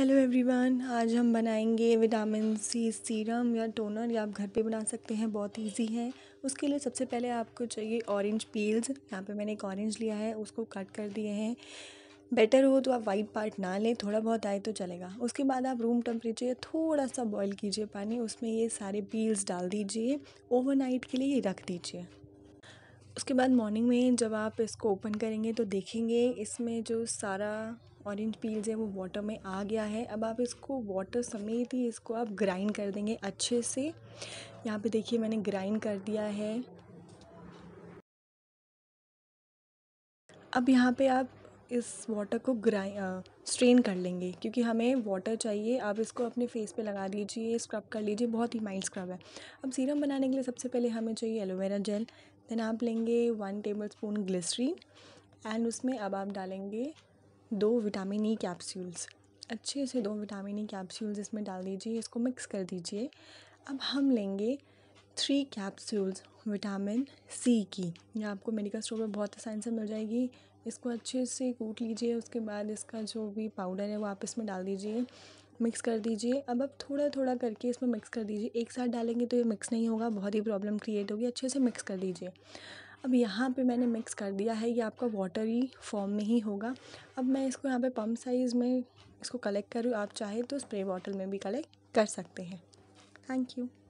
hello everyone आज हम बनाएंगे विटामिन सी सीरम या टोनर या आप घर पे बना सकते हैं बहुत इजी है उसके लिए सबसे पहले आपको चाहिए ऑरेंज पील्स यहाँ पे मैंने एक ऑरेंज लिया है उसको कट कर दिए हैं बेटर हो तो आप वाइट पार्ट ना लें थोड़ा बहुत आए तो चलेगा उसके बाद आप रूम टेम्परेचर या थोड़ा सा बॉईल कीजिए पानी उसमें ये सारे पील्स डाल दीजिए ओवरनाइट के लिए ये रख दीजिए उसके बाद मॉर्निंग में जब आप इसको ओपन करेंगे तो देखेंगे इसमें जो सारा ऑरेंज पील्स है वो वाटर में आ गया है अब आप इसको वाटर समेत ही इसको आप ग्राइंड कर देंगे अच्छे से यहाँ पे देखिए मैंने ग्राइंड कर दिया है अब यहाँ पे आप इस वाटर को ग्राइंड स्ट्रेन कर लेंगे क्योंकि हमें वाटर चाहिए आप इसको अपने फेस पे लगा लीजिए स्क्रब कर लीजिए बहुत ही माइल्ड स्क्रब है अब सीरम बनाने के लिए सबसे पहले हमें चाहिए एलोवेरा जेल देन आप लेंगे one tablespoon glycerine and उसमें अब आप डालेंगे दो विटामिन ई कैप्सूल्स अच्छे से दो विटामिन ई कैप्सूल्स इसमें डाल दीजिए इसको मिक्स कर दीजिए अब हम लेंगे थ्री कैप्सूल्स विटामिन सी की ये आपको मेडिकल स्टोर पर बहुत आसानी से मिल जाएगी इसको अच्छे से कूट लीजिए उसके बाद इसका जो भी पाउडर है वो आप इसमें डाल दीजिए मिक्स कर दीजिए अब अब थोड़ा थोड़ा करके इसमें मिक्स कर दीजिए एक साथ डालेंगे तो ये मिक्स नहीं होगा बहुत ही प्रॉब्लम क्रिएट होगी अच्छे से मिक्स कर दीजिए अब यहाँ पे मैंने मिक्स कर दिया है ये आपका वाटरी फॉर्म में ही होगा अब मैं इसको यहाँ पे पम्प साइज़ में इसको कलेक्ट करूँ आप चाहे तो स्प्रे बॉटल में भी कलेक्ट कर सकते हैं थैंक यू